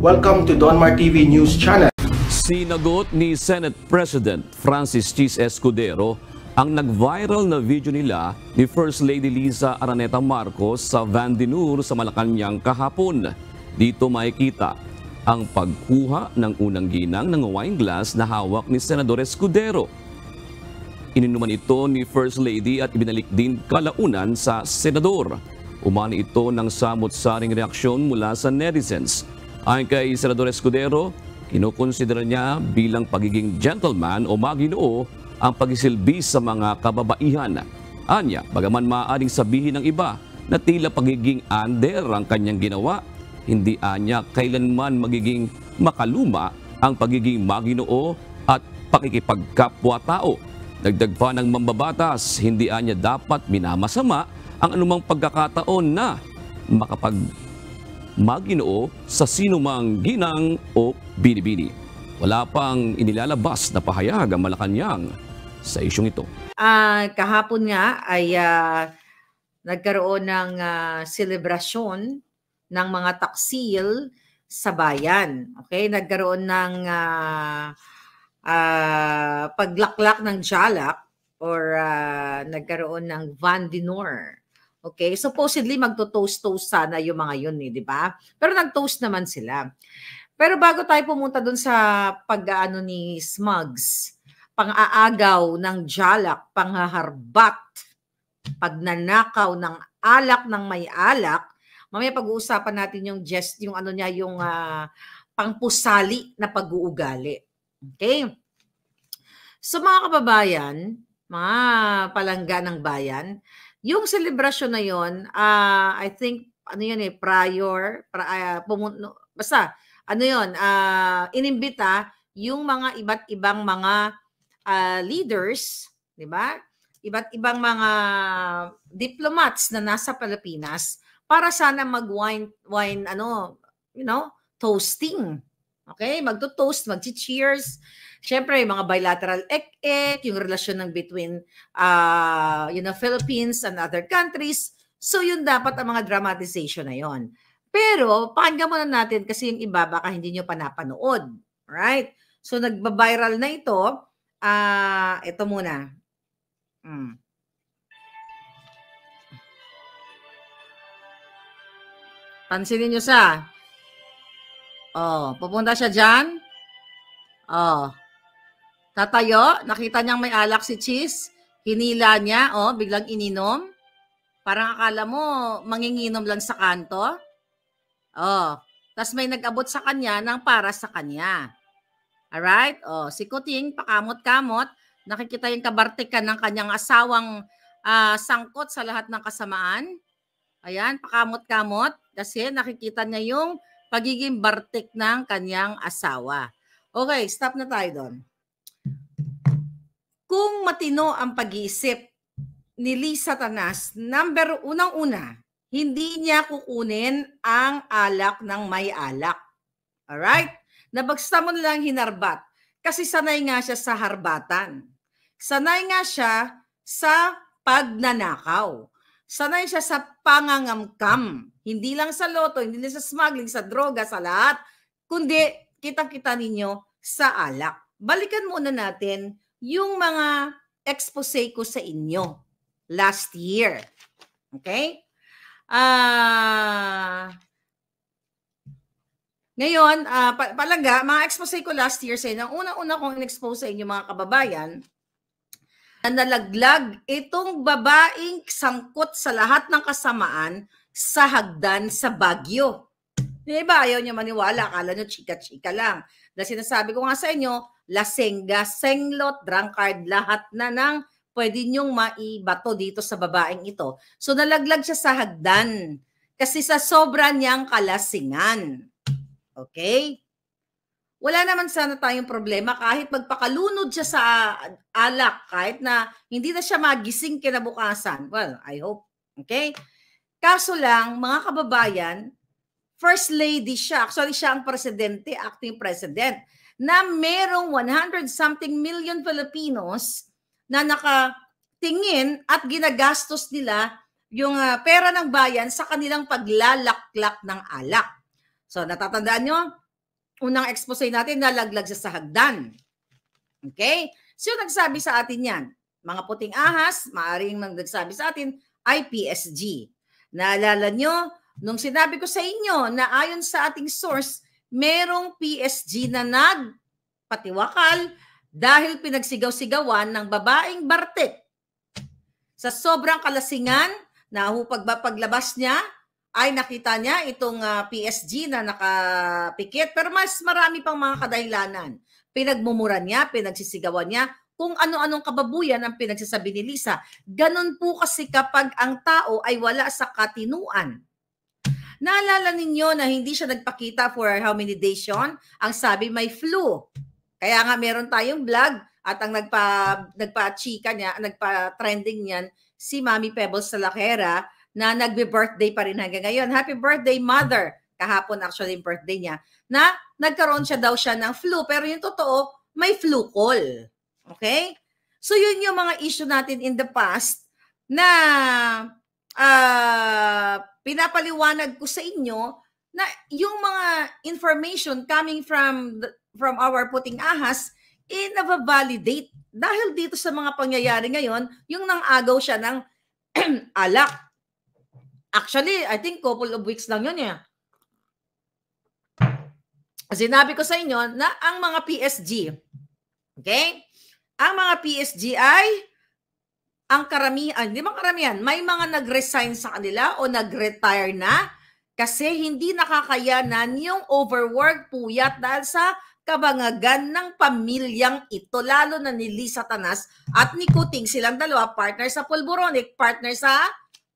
Welcome to Donmar TV News Channel. Sinagot ni Senate President Francis Chis Escudero ang nag-viral na video nila ni First Lady Lisa Araneta Marcos sa Vandinur sa Malacanang kahapon. Dito makikita ang pagkuha ng unang ginang ng wine glass na hawak ni Senador Escudero. Ininuman ito ni First Lady at ibinalik din kalaunan sa Senador. Umani ito ng samot-saring reaksyon mula sa netizens. Ayon kay Senador Escudero, kinukonsidera niya bilang pagiging gentleman o maginoo ang pagisilbi sa mga kababaihan. Anya, bagaman maaaring sabihin ng iba na tila pagiging under ang kanyang ginawa, hindi anya kailanman magiging makaluma ang pagiging maginoo at pakikipagkapwa-tao. Dagdag pa ng mambabatas, hindi anya dapat minamasama ang anumang pagkakataon na makapag maginoo sa sinumang ginang o binibini. Wala pang inilalabas na pahayag ang Malacanang sa isyong ito. Uh, kahapon nga ay uh, nagkaroon ng uh, selebrasyon ng mga taksil sa bayan. Okay, nagkaroon ng uh, uh, paglaklak ng jalak or uh, nagkaroon ng van dinor Okay? Supposedly, magto-toast-toast sana yung mga yun, eh, di ba? Pero nag-toast naman sila. Pero bago tayo pumunta dun sa pag-ano ni Smugs, pang-aagaw ng jalak, panghaharbat, pagnanakaw ng alak ng may alak, mamaya pag-uusapan natin yung jest, yung ano niya, yung uh, pangpusali na pag-uugali. Okay? So mga kababayan, mga palangga ng bayan, yung celebration na yon, uh, ah, I think, ano yun eh, prior, pra, uh, pumun- no, basta, ano yun, uh, inimbita yung mga iba't ibang mga uh, leaders, di ba? Iba't ibang mga diplomats na nasa Pilipinas para sana mag-wine, wine, ano, you know, toasting. Okay? Magto-toast, mag cheers Siyempre, yung mga bilateral ek-ek, yung relasyon ng between uh, you know, Philippines and other countries. So yun dapat ang mga dramatization na yon. Pero pakinggan muna natin kasi yung iba baka hindi nyo panapanood. Right? So nagba-viral na ito. Uh, ito muna. Mm. Pansinin nyo sa. Oh, pupunta siya dyan. Oh. Tatayo, nakita niyang may alak si Cheese, hinila niya, oh, biglang ininom. Parang akala mo, manginginom lang sa kanto. Oh, tapos may nag-abot sa kanya ng para sa kanya. Alright? Oh, si Kuting, pakamot-kamot, nakikita yung kabartikan ng kanyang asawang uh, sangkot sa lahat ng kasamaan. Ayan, pakamot-kamot kasi nakikita niya yung pagiging bartik ng kanyang asawa. Okay, stop na tayo doon kung matino ang pag-iisip ni Lisa Tanas, number unang-una, hindi niya kukunin ang alak ng may alak. Alright? Nabagsta mo na lang hinarbat. Kasi sanay nga siya sa harbatan. Sanay nga siya sa pagnanakaw. Sanay siya sa pangangamkam. Hindi lang sa loto, hindi lang sa smuggling, sa droga, sa lahat. Kundi, kitang-kita ninyo sa alak. Balikan muna natin yung mga expose ko sa inyo last year. Okay? Ah... ngayon, uh, ah, palaga, mga expose ko last year sa inyo, ang una-una kong in-expose sa inyo mga kababayan, na nalaglag itong babaeng sangkot sa lahat ng kasamaan sa hagdan sa Bagyo. Di ba? Ayaw niya maniwala. Akala niyo chika-chika lang. Na sinasabi ko nga sa inyo, lasenga, senglot, drunkard, lahat na nang pwede niyong maibato dito sa babaeng ito. So nalaglag siya sa hagdan kasi sa sobra niyang kalasingan. Okay? Wala naman sana tayong problema kahit magpakalunod siya sa alak, kahit na hindi na siya magising kinabukasan. Well, I hope. Okay? Kaso lang, mga kababayan, first lady siya. Actually, siya ang presidente, acting president na merong 100 something million Filipinos na nakatingin at ginagastos nila yung uh, pera ng bayan sa kanilang paglalaklak ng alak. So natatandaan nyo, unang expose natin na laglag sa hagdan. Okay? So nagsabi sa atin yan? Mga puting ahas, maaaring nagsabi sa atin IPSG. PSG. Naalala nyo, nung sinabi ko sa inyo na ayon sa ating source, merong PSG na nagpatiwakal dahil pinagsigaw-sigawan ng babaeng Bartik. Sa sobrang kalasingan na paglabas niya, ay nakita niya itong uh, ah, PSG na nakapikit pero mas marami pang mga kadahilanan. Pinagmumura niya, pinagsisigawan niya, kung ano-anong kababuyan ang pinagsasabi ni Lisa. Ganon po kasi kapag ang tao ay wala sa katinuan. Naalala ninyo na hindi siya nagpakita for how many days yon? Ang sabi may flu. Kaya nga meron tayong vlog at ang nagpa nagpa-chika niya, nagpa-trending niyan si Mami Pebbles Salakera na nagbe-birthday pa rin hanggang ngayon. Happy birthday, mother! Kahapon actually yung birthday niya. Na nagkaroon siya daw siya ng flu. Pero yung totoo, may flu call. Okay? So yun yung mga issue natin in the past na uh, pinapaliwanag ko sa inyo na yung mga information coming from the, from our puting ahas in eh validate dahil dito sa mga pangyayari ngayon yung nangagaw siya ng alak actually I think couple of weeks lang yun eh sinabi ko sa inyo na ang mga PSG okay ang mga PSG ay ang karamihan, hindi man karamihan, may mga nag-resign sa kanila o nag-retire na kasi hindi nakakayanan yung overwork puyat dahil sa kabangagan ng pamilyang ito, lalo na ni Lisa Tanas at ni Kuting. Silang dalawa, partner sa Pulboronic, partner sa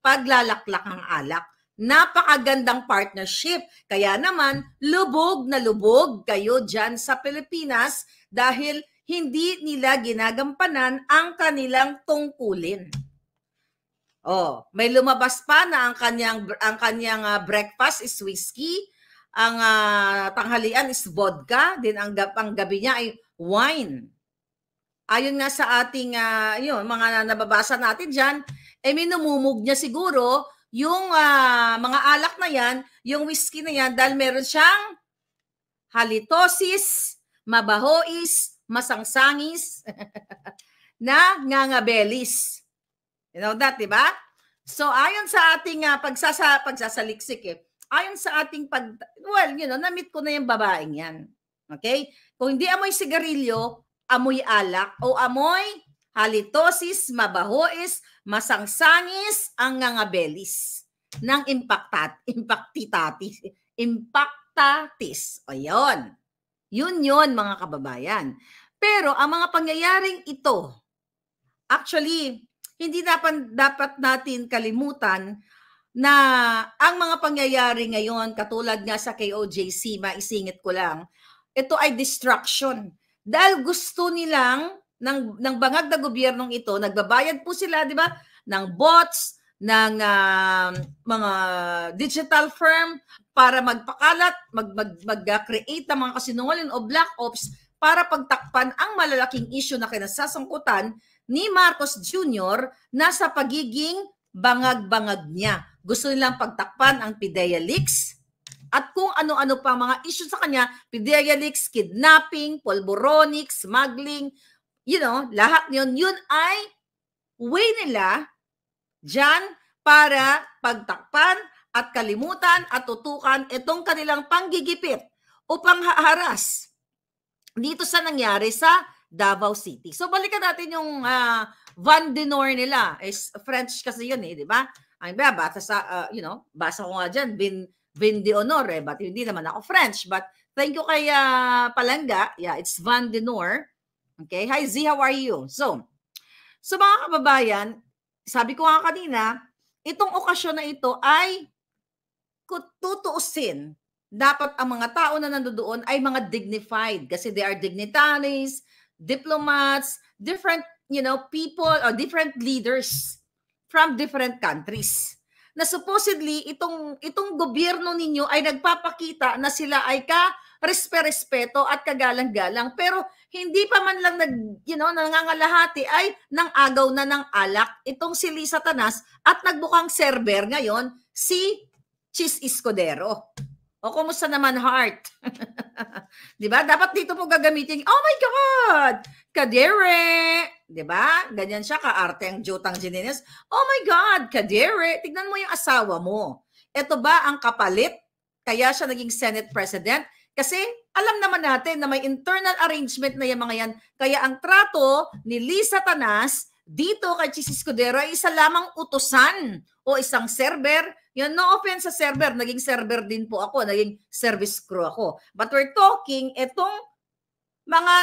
paglalaklak ng alak. Napakagandang partnership. Kaya naman, lubog na lubog kayo dyan sa Pilipinas dahil hindi nila ginagampanan ang kanilang tungkulin. Oh, may lumabas pa na ang kanyang ang kanyang uh, breakfast is whiskey, ang uh, tanghalian is vodka, din ang, ang gabi niya ay wine. Ayon nga sa ating uh, yun, mga nababasa natin diyan, eh minumumog niya siguro yung uh, mga alak na yan, yung whiskey na yan dahil meron siyang halitosis, mabahois, masangsangis, na ngangabelis. You know that, di ba? So ayon sa ating uh, pagsasa, pagsasaliksik, eh, ayon sa ating pag... Well, you know, na-meet ko na yung babaeng yan. Okay? Kung hindi amoy sigarilyo, amoy alak o amoy halitosis, mabahois, masangsangis, ang ngangabelis ng impactat, impactitatis, impactatis. O yun. Yun yun mga kababayan. Pero ang mga pangyayaring ito, actually, hindi dapat, dapat natin kalimutan na ang mga pangyayari ngayon, katulad nga sa KOJC, maisingit ko lang, ito ay destruction. Dahil gusto nilang, ng, ng bangag na gobyernong ito, nagbabayad po sila, di ba, ng bots, ng uh, mga digital firm, para magpakalat, mag, mag, mag-create ng mga kasinungaling o black ops para pagtakpan ang malalaking issue na kinasasangkutan ni Marcos Jr. na sa pagiging bangag-bangag niya. Gusto nilang pagtakpan ang PIDEA leaks at kung ano-ano pa mga issue sa kanya, PIDEA leaks, kidnapping, polboronic, smuggling, you know, lahat niyon, yun ay way nila dyan para pagtakpan at kalimutan at tutukan itong kanilang panggigipit o panghaharas dito sa nangyari sa Davao City. So balikan natin yung uh, Van Dinor nila. Is eh, French kasi yun eh, di ba? Ang ba, basa sa, uh, you know, basa ko nga dyan, Vin, Vin Honor eh, but hindi naman ako French. But thank you kay uh, ah, Palanga. Yeah, it's Van Dinor. Okay, hi Z, how are you? So, so mga kababayan, sabi ko nga kanina, itong okasyon na ito ay kung tutuusin, dapat ang mga tao na nandoon ay mga dignified kasi they are dignitaries, diplomats, different, you know, people or different leaders from different countries. Na supposedly itong itong gobyerno ninyo ay nagpapakita na sila ay ka respeto at kagalang-galang pero hindi pa man lang nag you know nangangalahati ay nang agaw na ng alak itong si Lisa Tanas at nagbukang server ngayon si Cheese Escudero. O kumusta naman heart? 'Di ba? Dapat dito po gagamitin. Oh my god. Kadere, 'di ba? Ganyan siya kaarte ang Jotang Jimenez. Oh my god, Kadere, tignan mo yung asawa mo. Ito ba ang kapalit kaya siya naging Senate President? Kasi alam naman natin na may internal arrangement na yung mga yan. Kaya ang trato ni Lisa Tanas dito kay Chis Escudero ay isa lamang utusan o isang server. Yun, no offense sa server. Naging server din po ako. Naging service crew ako. But we're talking itong mga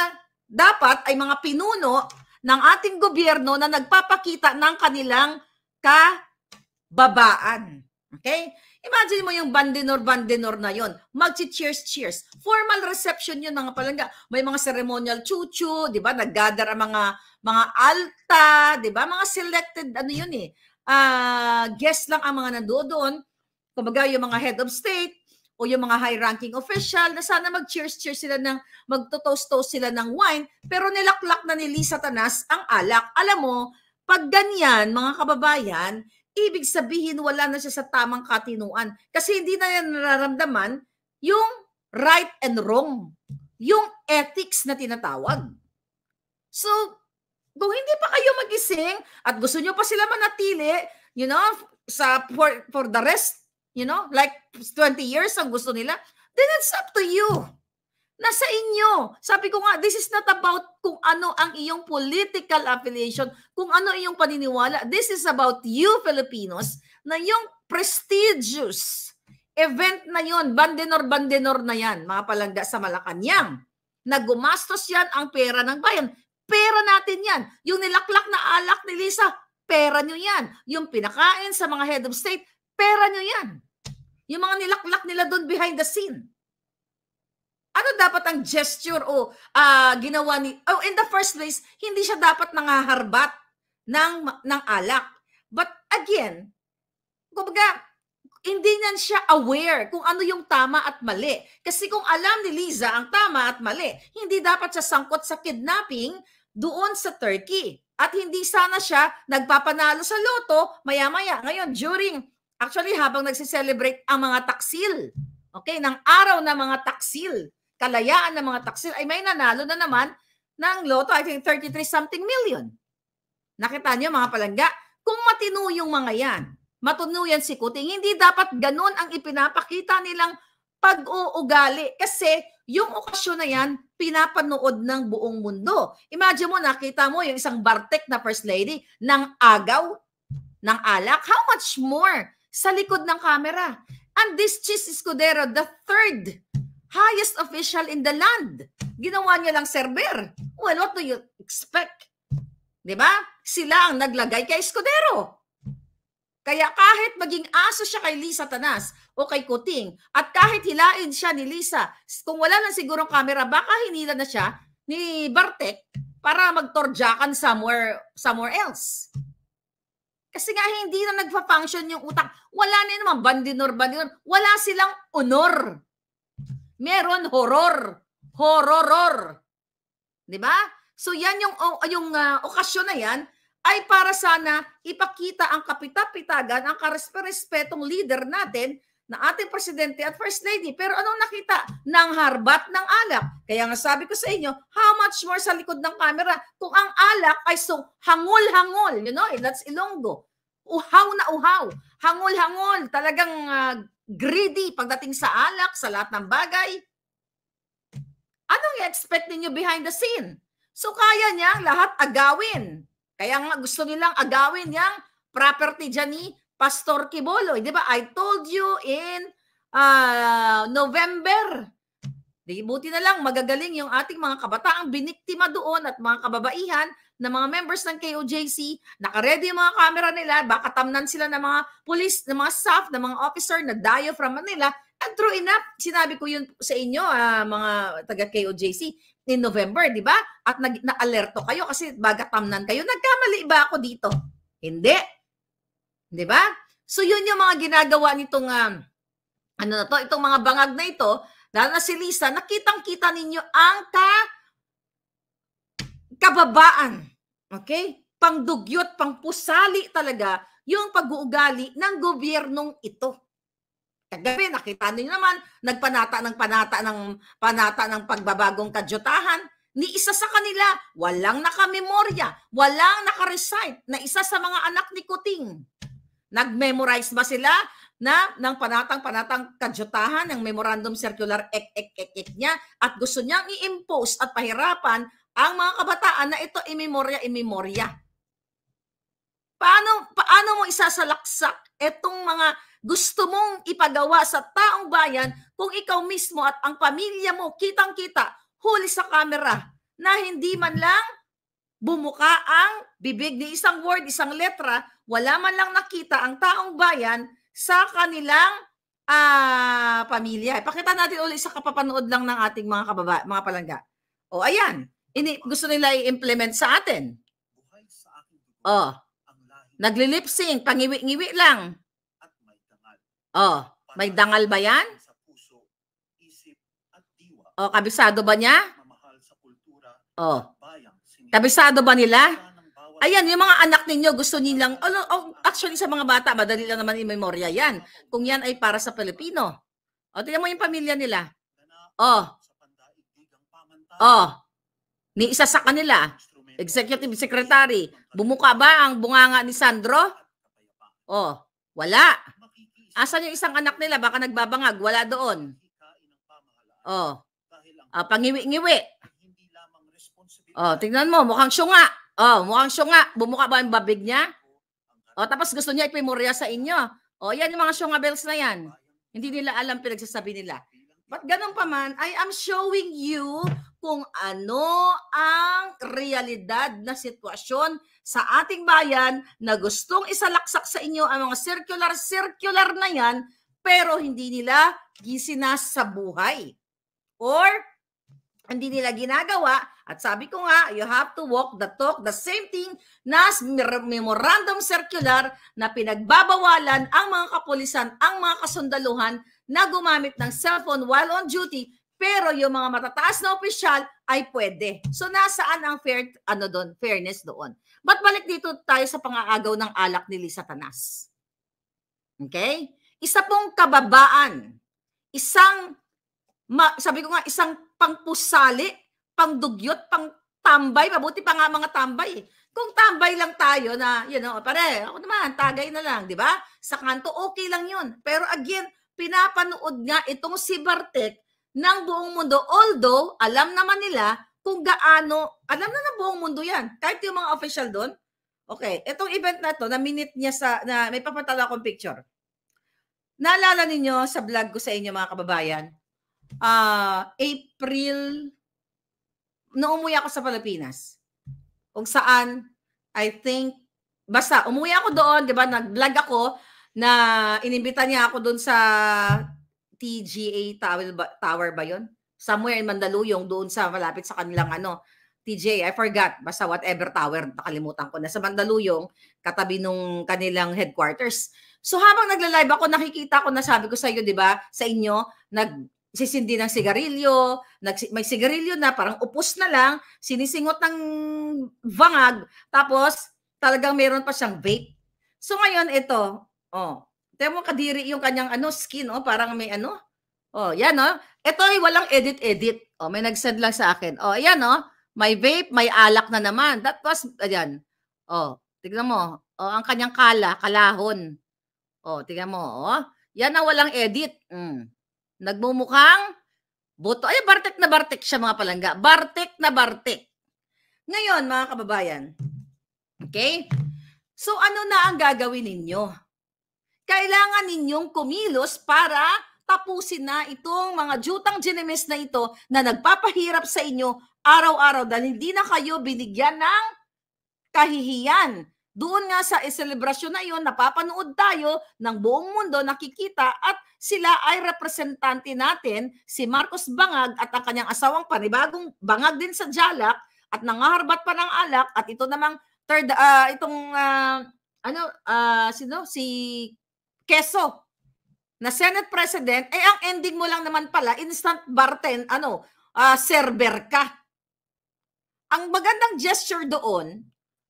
dapat ay mga pinuno ng ating gobyerno na nagpapakita ng kanilang kababaan. Okay? Imagine mo yung bandinor-bandinor na yon. Magchi-cheers-cheers. Formal reception yun mga palangga. May mga ceremonial chuchu, di ba? Nag-gather ang mga, mga alta, di ba? Mga selected, ano yun eh uh, ah, guests lang ang mga nandoon. Kumbaga yung mga head of state o yung mga high-ranking official na sana mag-cheers-cheers sila ng magto-toast-toast sila ng wine pero nilaklak na ni Lisa Tanas ang alak. Alam mo, pag ganyan mga kababayan, ibig sabihin wala na siya sa tamang katinuan kasi hindi na niya nararamdaman yung right and wrong, yung ethics na tinatawag. So, kung hindi pa kayo magising at gusto nyo pa sila manatili, you know, sa for, for the rest, you know, like 20 years ang gusto nila, then it's up to you. Nasa inyo. Sabi ko nga, this is not about kung ano ang iyong political affiliation, kung ano iyong paniniwala. This is about you, Filipinos, na yung prestigious event na yon, bandenor-bandenor na yan, mga palangga sa Malacanang, na yan ang pera ng bayan. Pera natin yan. Yung nilaklak na alak ni Lisa, pera nyo yan. Yung pinakain sa mga head of state, pera nyo yan. Yung mga nilaklak nila doon behind the scene. Ano dapat ang gesture o uh, ginawa ni... Oh, in the first place, hindi siya dapat nangaharbat ng, ng alak. But again, kumbaga, hindi niyan siya aware kung ano yung tama at mali. Kasi kung alam ni Liza ang tama at mali, hindi dapat siya sangkot sa kidnapping doon sa Turkey. At hindi sana siya nagpapanalo sa loto maya-maya. Ngayon, during, actually habang nagsiselebrate ang mga taksil, okay, ng araw ng mga taksil, kalayaan ng mga taksil, ay may nanalo na naman ng loto, I think 33 something million. Nakita niyo mga palangga, kung matino yung mga yan, matunuyan si Kuting. Hindi dapat ganun ang ipinapakita nilang pag-uugali kasi yung okasyon na yan, pinapanood ng buong mundo. Imagine mo, nakita mo yung isang Bartek na First Lady ng agaw, ng alak. How much more sa likod ng camera? And this Chis Escudero, the third highest official in the land. Ginawa niya lang server. Well, what do you expect? ba? Diba? Sila ang naglagay kay Escudero. Kaya kahit maging aso siya kay Lisa Tanas o kay Kuting, at kahit hilain siya ni Lisa, kung wala nang sigurong camera, baka hinila na siya ni Bartek para magtorjakan somewhere, somewhere else. Kasi nga hindi na nagpa-function yung utak. Wala na naman, bandinor, bandinor. Wala silang honor. Meron horror. Horroror. Di ba? So yan yung, yung uh, okasyon na yan ay para sana ipakita ang kapitapitagan, ang karesperespetong leader natin na ating presidente at first lady. Pero anong nakita? Nang harbat ng alak. Kaya nga sabi ko sa inyo, how much more sa likod ng camera kung ang alak ay so hangol-hangol, you know, eh, that's Ilonggo. Uhaw na uhaw, hangol-hangol, talagang uh, greedy pagdating sa alak, sa lahat ng bagay. Anong i-expect ninyo behind the scene? So kaya niya lahat agawin. Kaya nga gusto nilang agawin yung property dyan ni Pastor Kiboloy. Di ba? I told you in uh, November. Di, buti na lang magagaling yung ating mga kabataang biniktima doon at mga kababaihan na mga members ng KOJC. Nakaredy yung mga camera nila. Baka tamnan sila ng mga police, ng mga staff, ng mga officer na dayo from Manila. And true enough, sinabi ko yun sa inyo, uh, mga taga-KOJC, in November, di ba? At nag, na-alerto kayo kasi tamnan kayo. Nagkamali ba ako dito? Hindi. Di ba? So yun yung mga ginagawa nitong um, ano na to, itong mga bangag na ito, dahil na si Lisa, nakitang-kita ninyo ang ka kababaan. Okay? Pangdugyot, pangpusali talaga yung pag-uugali ng gobyernong ito. Kagabi, nakita niyo naman, nagpanata ng panata ng panata ng pagbabagong kadyotahan. Ni isa sa kanila, walang nakamemorya, walang nakarecite na isa sa mga anak ni Kuting. Nag-memorize ba sila na ng panatang-panatang kadyotahan, ng Memorandum Circular ek ek ek, ek niya at gusto niyang i-impose at pahirapan ang mga kabataan na ito imemorya imemorya. Paano paano mo isasalaksak itong mga gusto mong ipagawa sa taong bayan kung ikaw mismo at ang pamilya mo kitang-kita huli sa camera na hindi man lang bumuka ang bibig ni isang word, isang letra, wala man lang nakita ang taong bayan sa kanilang uh, pamilya. Pakita natin ulit sa kapapanood lang ng ating mga kababa, mga palangga. O ayan, ini gusto nila i-implement sa atin. Oh. Nagli-lip sync, pangiwi-ngiwi lang. Oh, may dangal ba yan? Sa puso, isip at diwa. Oh, kabisado ba niya? Mamahal sa kultura, oh. bayang, kabisado ba nila? Ayan, yung mga anak ninyo, gusto nilang, oh, oh, actually sa mga bata, madali lang naman i-memorya yan. Kung yan ay para sa Pilipino. O, oh, tingnan mo yung pamilya nila. Oh. Oh. Ni isa sa kanila, executive secretary, bumuka ba ang bunganga ni Sandro? Oh, wala. Asan yung isang anak nila? Baka nagbabangag. Wala doon. Oh. Ah, pangiwi-ngiwi. Oh, tingnan mo. Mukhang syunga. Oh, mukhang syunga. Bumuka ba yung babig niya? Oh, tapos gusto niya ipimorya sa inyo. Oh, yan yung mga syunga bells na yan. Hindi nila alam pinagsasabi nila. But ganun pa man, I am showing you kung ano ang realidad na sitwasyon sa ating bayan na gustong isalaksak sa inyo ang mga circular-circular na yan pero hindi nila gisinas sa buhay. Or hindi nila ginagawa at sabi ko nga, you have to walk the talk. The same thing na memorandum circular na pinagbabawalan ang mga kapulisan, ang mga kasundaluhan na gumamit ng cellphone while on duty pero yung mga matataas na opisyal ay pwede. So nasaan ang fair ano doon, fairness doon? But balik dito tayo sa pangaagaw ng alak ni Lisa Tanas. Okay? Isa pong kababaan. Isang ma, sabi ko nga isang pangpusali, pangdugyot, pangtambay, mabuti pa nga mga tambay. Eh. Kung tambay lang tayo na, you know, pare, ako naman, tagay na lang, di ba? Sa kanto, okay lang yun. Pero again, pinapanood nga itong si Bartek ng buong mundo. Although, alam naman nila kung gaano, alam na ng buong mundo yan. Kahit yung mga official doon. Okay, itong event na to, na minute niya sa, na may papatala akong picture. Naalala ninyo sa vlog ko sa inyo mga kababayan, uh, April, na umuwi ako sa Pilipinas. Kung saan, I think, basta, umuwi ako doon, di ba, nag-vlog ako, na inimbita niya ako doon sa TGA Tower ba, Tower ba 'yon? Somewhere in Mandaluyong doon sa malapit sa kanilang ano, TJ, I forgot, basta whatever tower, nakalimutan ko na sa Mandaluyong, katabi nung kanilang headquarters. So habang nagla-live ako, nakikita ko na sabi ko sa iyo, 'di ba, sa inyo, nag sisindi ng sigarilyo, nag, may sigarilyo na, parang upos na lang, sinisingot ng vangag, tapos talagang meron pa siyang vape. So ngayon, ito, Oh. Tingnan mo kadiri yung kanyang ano skin, oh, parang may ano. Oh, yan oh. Ito ay walang edit edit. Oh, may nag-send lang sa akin. Oh, ayan oh. May vape, may alak na naman. That was ayan. Oh, tignan mo. Oh, ang kanyang kala, kalahon. Oh, tignan mo. Oh. Yan na walang edit. Mm. Nagmumukhang buto. Ay, bartek na bartek siya mga palangga. Bartek na bartek. Ngayon, mga kababayan. Okay? So, ano na ang gagawin ninyo? kailangan ninyong kumilos para tapusin na itong mga jutang ginemes na ito na nagpapahirap sa inyo araw-araw dahil hindi na kayo binigyan ng kahihiyan. Doon nga sa selebrasyon na iyon, napapanood tayo ng buong mundo, nakikita at sila ay representante natin, si Marcos Bangag at ang kanyang asawang panibagong bangag din sa Jalak at nangaharbat pa ng alak at ito namang third uh, itong uh, ano uh, sino si Keso na Senate President, eh ang ending mo lang naman pala, instant barten, ano, uh, server ka. Ang magandang gesture doon,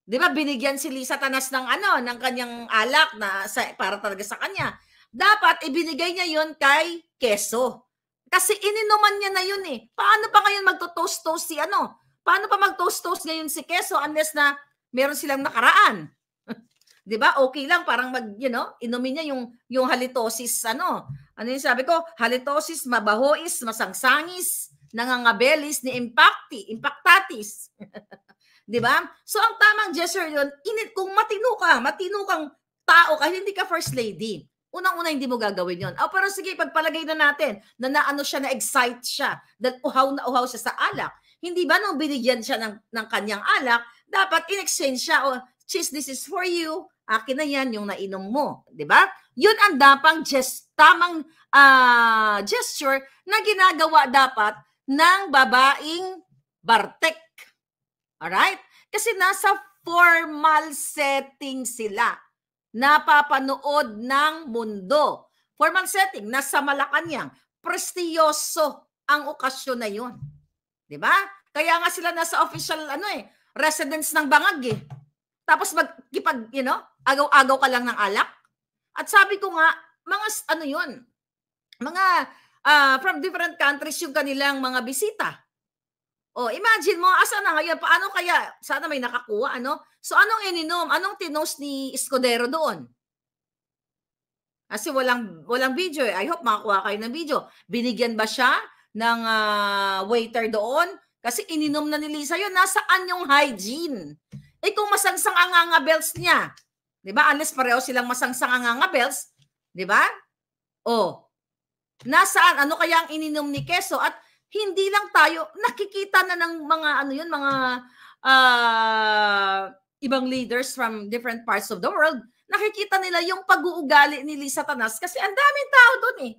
'di ba binigyan si Lisa Tanas ng ano, ng kanyang alak na sa, para talaga sa kanya. Dapat ibinigay niya 'yon kay Keso. Kasi ininuman niya na 'yun eh. Paano pa ngayon magto-toast-toast si ano? Paano pa magto toast toast ngayon si Keso unless na meron silang nakaraan? 'Di ba? Okay lang parang mag you know, inumin niya yung yung halitosis ano. Ano yung sabi ko? Halitosis, mabahois, masangsangis, nangangabelis ni impacti, impactatis. 'Di ba? So ang tamang gesture 'yon, init kung matino ka, matino kang tao kahit hindi ka first lady. Unang-una hindi mo gagawin yon. Oh, pero sige, pagpalagay na natin na naano siya, na-excite siya, dahil uhaw na uhaw siya sa alak. Hindi ba nung binigyan siya ng, ng kanyang alak, dapat in-exchange siya, oh, cheese, this is for you, akin na yan yung nainom mo, 'di ba? Yun ang dapang gest tamang uh, gesture na ginagawa dapat ng babaeng bartek. Alright? Kasi nasa formal setting sila. Napapanood ng mundo. Formal setting, nasa Malacanang. Prestiyoso ang okasyon na yun. 'Di ba? Kaya nga sila nasa official ano eh, residence ng Bangag eh. Tapos magkipag, you know, agaw-agaw ka lang ng alak. At sabi ko nga, mga ano yun, mga uh, from different countries yung kanilang mga bisita. Oh, imagine mo, asa na ngayon? Paano kaya? Sana may nakakuha, ano? So, anong ininom? Anong tinos ni Escudero doon? Kasi walang, walang video eh. I hope makakuha kayo ng video. Binigyan ba siya ng uh, waiter doon? Kasi ininom na ni Lisa yun. Nasaan yung hygiene? Eh kung masangsang ang nga bells niya, 'di ba? Unless pareho silang masangsang ang nga bells, 'di ba? O oh. Nasaan ano kaya ang ininom ni Keso at hindi lang tayo nakikita na ng mga ano 'yun, mga uh, ibang leaders from different parts of the world, nakikita nila yung pag-uugali ni Lisa Tanas kasi ang daming tao doon eh.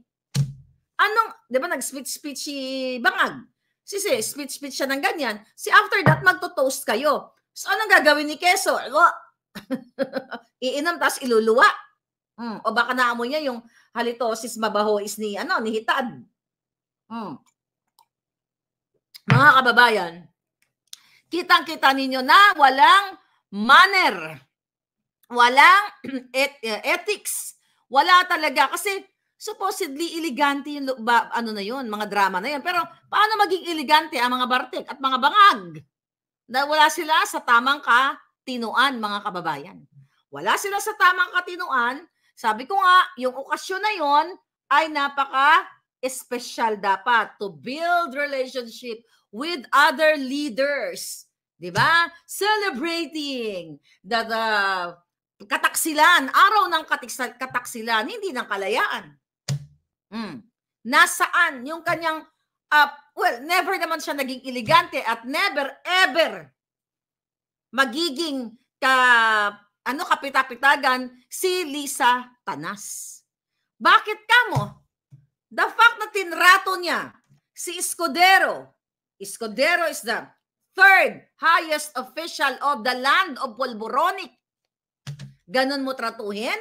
Anong, di ba nag-speech-speech si Bangag? Si, si speech-speech siya ng ganyan. Si after that, magto-toast kayo. So, anong gagawin ni Keso? Ano? Iinom, tapos iluluwa. Mm. O baka naamoy niya yung halitosis mabaho is ni, ano, ni hitad. Mm. Mga kababayan, kitang-kita ninyo na walang manner. Walang et- eh, ethics. Wala talaga. Kasi supposedly elegante yung, ba, ano na yun, mga drama na yun. Pero paano maging elegante ang mga bartek at mga bangag? na wala sila sa tamang katinuan, mga kababayan. Wala sila sa tamang katinuan. Sabi ko nga, yung okasyon na yon ay napaka espesyal dapat to build relationship with other leaders. 'Di ba? Celebrating the, the kataksilan, araw ng kataksilan, hindi ng kalayaan. Mm. Nasaan yung kanyang uh, well, never naman siya naging elegante at never ever magiging ka ano kapitapitagan si Lisa Tanas. Bakit ka mo? The fact na tinrato niya si Escudero. Escudero is the third highest official of the land of Polboronic. Ganon mo tratuhin?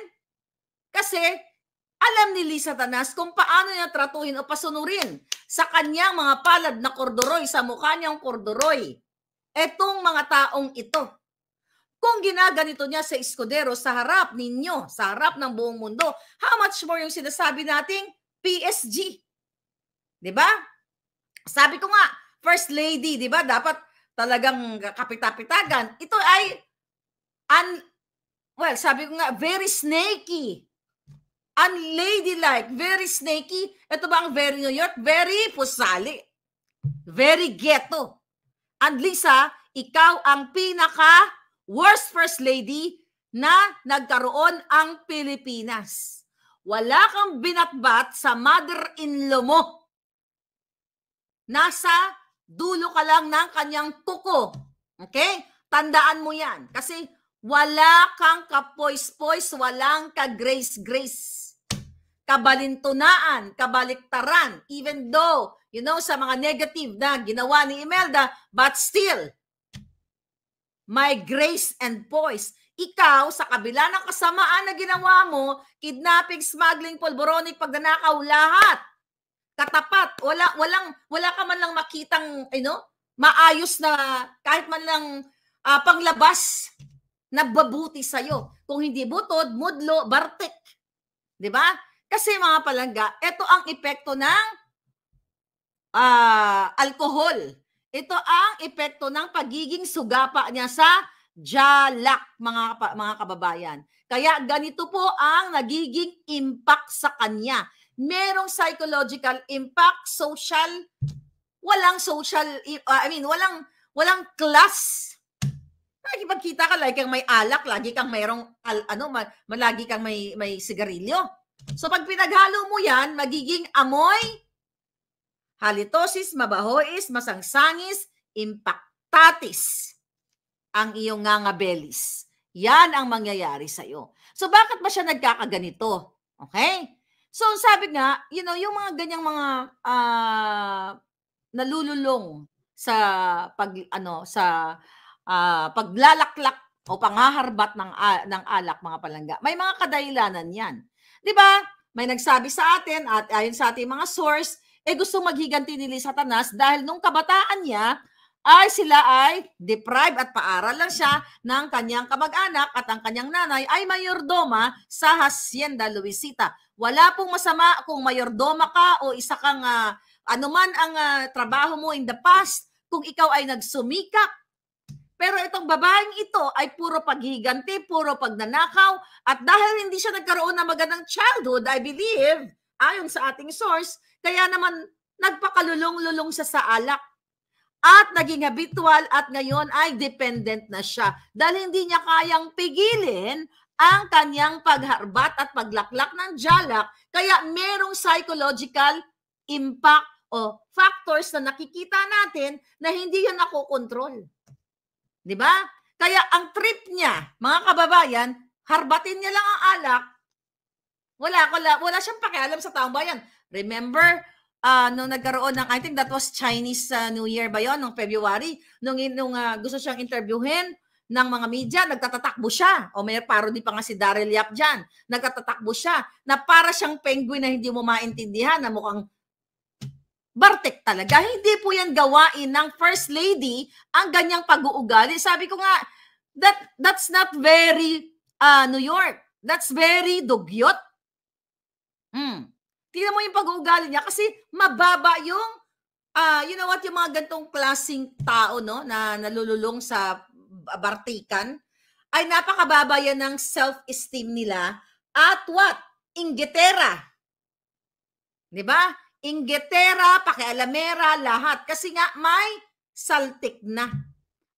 Kasi alam ni Lisa Tanas kung paano niya tratuhin o pasunurin sa kanyang mga palad na korduroy, sa mukha niyang korduroy. Etong mga taong ito. Kung ginaganito niya sa Escudero sa harap ninyo, sa harap ng buong mundo, how much more yung sinasabi nating PSG? 'Di ba? Sabi ko nga, First Lady, 'di ba? Dapat talagang kapitapitagan. Ito ay an well, sabi ko nga very snaky unladylike, very snaky. Ito ba ang very New York? Very pusali. Very ghetto. And Lisa, ikaw ang pinaka worst first lady na nagkaroon ang Pilipinas. Wala kang binatbat sa mother-in-law mo. Nasa dulo ka lang ng kanyang kuko. Okay? Tandaan mo yan. Kasi wala kang kapoys-poys, walang ka-grace-grace kabalintunaan, kabaliktaran, even though, you know, sa mga negative na ginawa ni Imelda, but still, my grace and poise. Ikaw, sa kabila ng kasamaan na ginawa mo, kidnapping, smuggling, pulboronic, pagnanakaw, lahat. Katapat. Wala, walang, wala ka man lang makitang, you know, maayos na kahit man lang uh, panglabas na babuti sa'yo. Kung hindi butod, mudlo, bartik. Di ba? Kasi mga palangga, ito ang epekto ng uh, ah, alcohol. Ito ang epekto ng pagiging sugapa niya sa jalak, mga, mga kababayan. Kaya ganito po ang nagiging impact sa kanya. Merong psychological impact, social, walang social, ah, I mean, walang, walang class lagi pagkita ka, lagi kang may alak, lagi kang mayroong, al, ano, malagi kang may, may sigarilyo. So pag pinaghalo mo yan, magiging amoy, halitosis, mabahois, masangsangis, impactatis ang iyong ngangabelis. Yan ang mangyayari sa iyo. So bakit ba siya nagkakaganito? Okay? So sabi nga, you know, yung mga ganyang mga uh, nalululong sa pag ano sa uh, paglalaklak o panghaharbat ng uh, ng alak mga palangga. May mga kadahilanan 'yan. 'Di ba? May nagsabi sa atin at ayon sa ating mga source, eh gusto maghiganti ni Satanas dahil nung kabataan niya, ay sila ay deprived at paaral lang siya ng kanyang kamag-anak at ang kanyang nanay ay mayordoma sa Hacienda Luisita. Wala pong masama kung mayordoma ka o isa kang uh, anuman ang uh, trabaho mo in the past kung ikaw ay nagsumikap pero itong babaeng ito ay puro paghiganti, puro pagnanakaw, at dahil hindi siya nagkaroon ng magandang childhood, I believe, ayon sa ating source, kaya naman nagpakalulong-lulong siya sa alak at naging habitual at ngayon ay dependent na siya dahil hindi niya kayang pigilin ang kanyang pagharbat at paglaklak ng jalak kaya merong psychological impact o factors na nakikita natin na hindi yun nakokontrol. Di ba? Kaya ang trip niya, mga kababayan, harbatin niya lang ang alak. Wala, wala, wala siyang pakialam sa taong bayan. Remember, uh, nung nagkaroon ng, I think that was Chinese uh, New Year ba yon nung February, nung, nung uh, gusto siyang interviewin ng mga media, nagtatakbo siya. O may parody pa nga si Daryl Yap dyan. Nagtatakbo siya na para siyang penguin na hindi mo maintindihan na mukhang Bartek talaga. Hindi po yan gawain ng First Lady ang ganyang pag-uugali. Sabi ko nga, that that's not very uh, New York. That's very dugyot. Mm. Tingnan mo yung pag-uugali niya kasi mababa yung uh, you know what, yung mga gantong klasing tao no, na nalululong sa bartikan ay napakababa yan ng self-esteem nila at what? Ingitera. 'Di ba? Ingetera, pakialamera, lahat. Kasi nga may saltik na.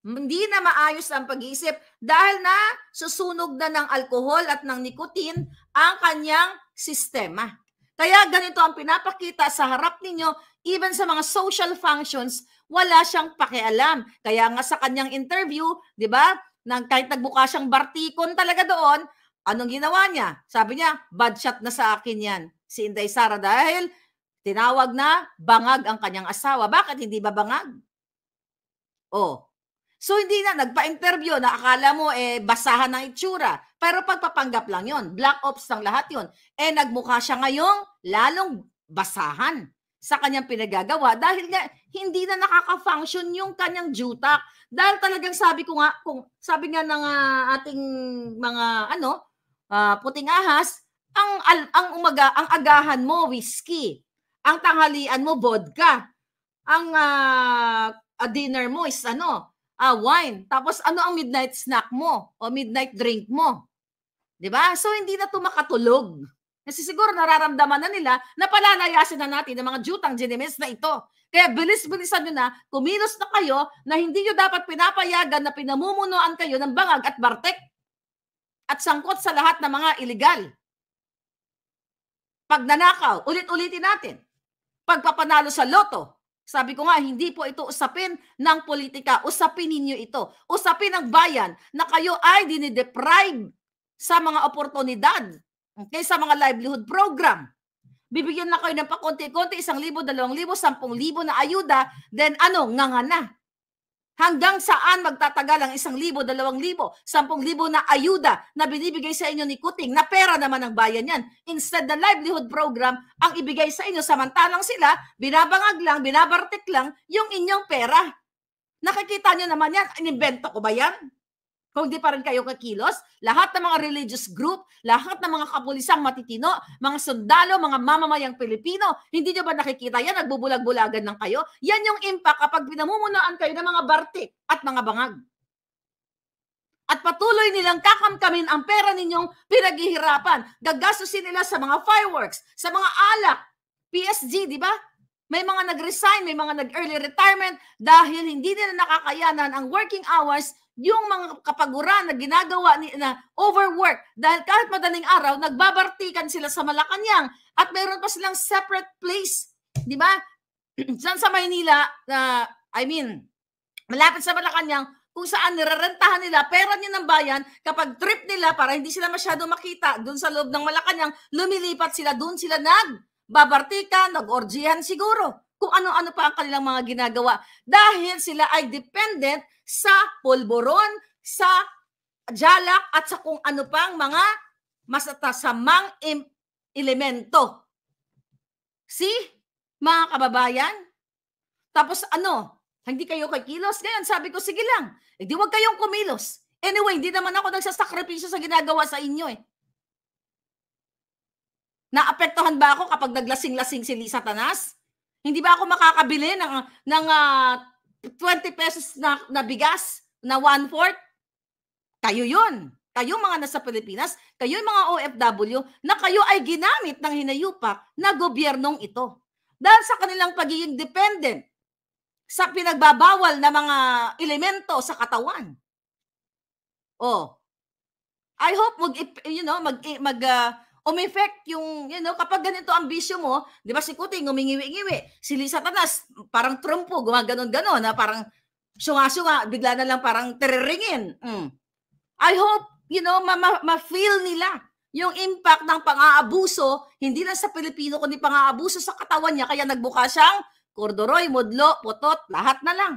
Hindi na maayos ang pag-iisip dahil na susunog na ng alkohol at ng nikotin ang kanyang sistema. Kaya ganito ang pinapakita sa harap ninyo, even sa mga social functions, wala siyang pakialam. Kaya nga sa kanyang interview, di ba, nang kahit nagbuka siyang bartikon talaga doon, anong ginawa niya? Sabi niya, bad shot na sa akin yan si Inday Sara dahil Tinawag na bangag ang kanyang asawa. Bakit hindi ba bangag? Oh. So hindi na nagpa-interview na akala mo eh basahan ng itsura. Pero pagpapanggap lang 'yon. Black ops ng lahat 'yon. Eh nagmukha siya ngayong lalong basahan sa kanyang pinagagawa dahil nga hindi na nakaka-function yung kanyang jutak. Dahil talagang sabi ko nga kung sabi nga ng uh, ating mga ano uh, puting ahas, ang ang umaga ang agahan mo whiskey. Ang tanghalian mo, vodka. Ang uh, dinner mo is ano, uh, wine. Tapos ano ang midnight snack mo o midnight drink mo? 'Di ba? So hindi na tumakatulog. Kasi siguro nararamdaman na nila na palalayasin na natin ang mga jutang ginimis na ito. Kaya bilis-bilisan nyo na, kumilos na kayo na hindi nyo dapat pinapayagan na pinamumunuan kayo ng bangag at bartek at sangkot sa lahat ng mga Pag nanakaw, ulit-ulitin natin pagpapanalo sa loto. Sabi ko nga, hindi po ito usapin ng politika. Usapin ninyo ito. Usapin ng bayan na kayo ay dinideprive sa mga oportunidad, okay, sa mga livelihood program. Bibigyan na kayo ng pakonti-konti, isang libo, dalawang libo, sampung libo na ayuda, then ano, nga nga na. Hanggang saan magtatagal ang isang libo, dalawang libo, sampung libo na ayuda na binibigay sa inyo ni Kuting na pera naman ng bayan yan. Instead, the livelihood program ang ibigay sa inyo samantalang sila, binabangag lang, binabartik lang yung inyong pera. Nakikita nyo naman yan, inimbento ko ba yan? kung di pa rin kayo kakilos, lahat ng mga religious group, lahat ng mga kapulisang matitino, mga sundalo, mga mamamayang Pilipino, hindi nyo ba nakikita yan? Nagbubulag-bulagan ng kayo? Yan yung impact kapag pinamumunaan kayo ng mga bartik at mga bangag. At patuloy nilang kakamkamin ang pera ninyong pinaghihirapan. Gagastusin nila sa mga fireworks, sa mga alak, PSG, di ba? May mga nag-resign, may mga nag-early retirement dahil hindi nila nakakayanan ang working hours yung mga kapaguran na ginagawa ni, na overwork dahil kahit madaling araw nagbabartikan sila sa Malacanang at mayroon pa silang separate place di ba diyan sa Maynila uh, I mean malapit sa Malacanang kung saan nirerentahan nila pera niya ng bayan kapag trip nila para hindi sila masyado makita doon sa loob ng Malacanang lumilipat sila doon sila nag babartikan, nag-orgihan siguro. Kung ano-ano pa ang kanilang mga ginagawa. Dahil sila ay dependent sa polboron, sa jalak, at sa kung ano pang mga masatasamang elemento. See? Mga kababayan? Tapos ano? Hindi kayo kikilos? Ngayon, sabi ko, sige lang. Eh, di wag kayong kumilos. Anyway, hindi naman ako nagsasakripisyo sa ginagawa sa inyo eh. Naapektuhan ba ako kapag naglasing-lasing si Lisa Tanas? Hindi ba ako makakabili ng, ng uh, ah, 20 pesos na, na bigas na one-fourth? Kayo yun. Kayo mga nasa Pilipinas, kayo mga OFW, na kayo ay ginamit ng hinayupak na gobyernong ito. Dahil sa kanilang pagiging dependent sa pinagbabawal na mga elemento sa katawan. Oh. I hope mag you know mag mag uh, umeffect yung, you know, kapag ganito ang bisyo mo, di ba si Kuti, ngumingiwi-ngiwi, si Satanas, parang trumpo, gumaganon-ganon, na parang sunga-sunga, bigla na lang parang tereringin. Mm. I hope, you know, ma-feel ma- ma- nila yung impact ng pang-aabuso, hindi lang sa Pilipino, kundi pang-aabuso sa katawan niya, kaya nagbuka siyang corduroy, modlo, potot, lahat na lang.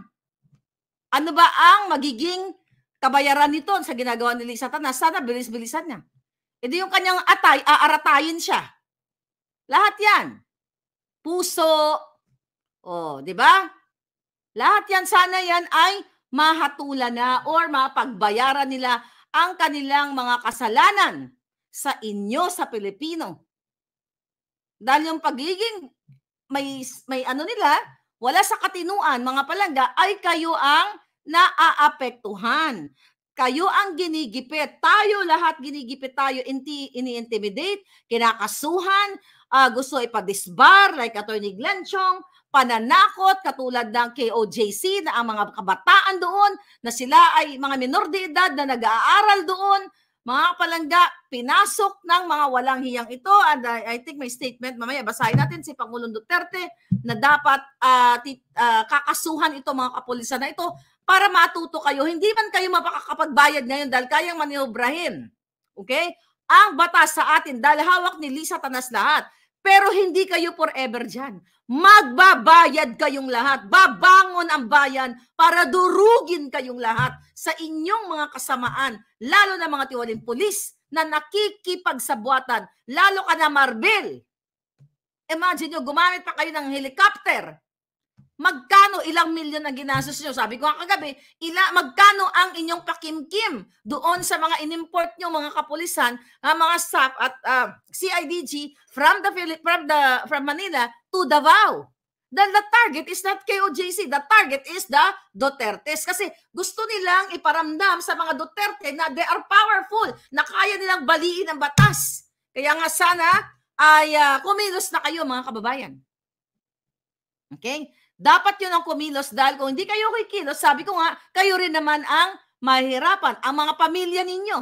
Ano ba ang magiging kabayaran nito sa ginagawa ni Satanas? Sana bilis-bilisan niya. Edi eh, yung kanyang atay, aaratayin siya. Lahat yan. Puso. O, oh, di ba? Lahat yan, sana yan ay mahatulan na or mapagbayaran nila ang kanilang mga kasalanan sa inyo sa Pilipino. Dahil yung pagiging may, may ano nila, wala sa katinuan, mga palangga, ay kayo ang naaapektuhan. Kayo ang ginigipit. Tayo lahat ginigipit tayo. Inti, ini-intimidate, kinakasuhan, uh, gusto ipadisbar like Attorney Glenn Chong, pananakot katulad ng KOJC na ang mga kabataan doon na sila ay mga minor de edad na nag-aaral doon. Mga palangga, pinasok ng mga walang hiyang ito. And I, I think may statement mamaya, basahin natin si Pangulong Duterte na dapat uh, ah, tit, uh, ah, kakasuhan ito mga kapulisan na ito para matuto kayo. Hindi man kayo mapakakapagbayad ngayon dahil kayang maniobrahin. Okay? Ang batas sa atin dahil hawak ni Lisa Tanas lahat. Pero hindi kayo forever dyan. Magbabayad kayong lahat. Babangon ang bayan para durugin kayong lahat sa inyong mga kasamaan, lalo na mga tiwaling pulis na nakikipagsabuatan, lalo ka na Marbel. Imagine nyo, gumamit pa kayo ng helicopter Magkano ilang milyon na ginastos nyo? Sabi ko nga kagabi, ila, magkano ang inyong pakimkim doon sa mga inimport nyo, mga kapulisan, uh, mga staff at uh, ah, CIDG from the, from the from Manila to Davao? Then the target is not KOJC. The target is the Dutertes. Kasi gusto nilang iparamdam sa mga Duterte na they are powerful, na kaya nilang baliin ang batas. Kaya nga sana ay uh, kumilos na kayo mga kababayan. Okay? Dapat yun ang kumilos dahil kung hindi kayo kikilos, sabi ko nga, kayo rin naman ang mahirapan, ang mga pamilya ninyo.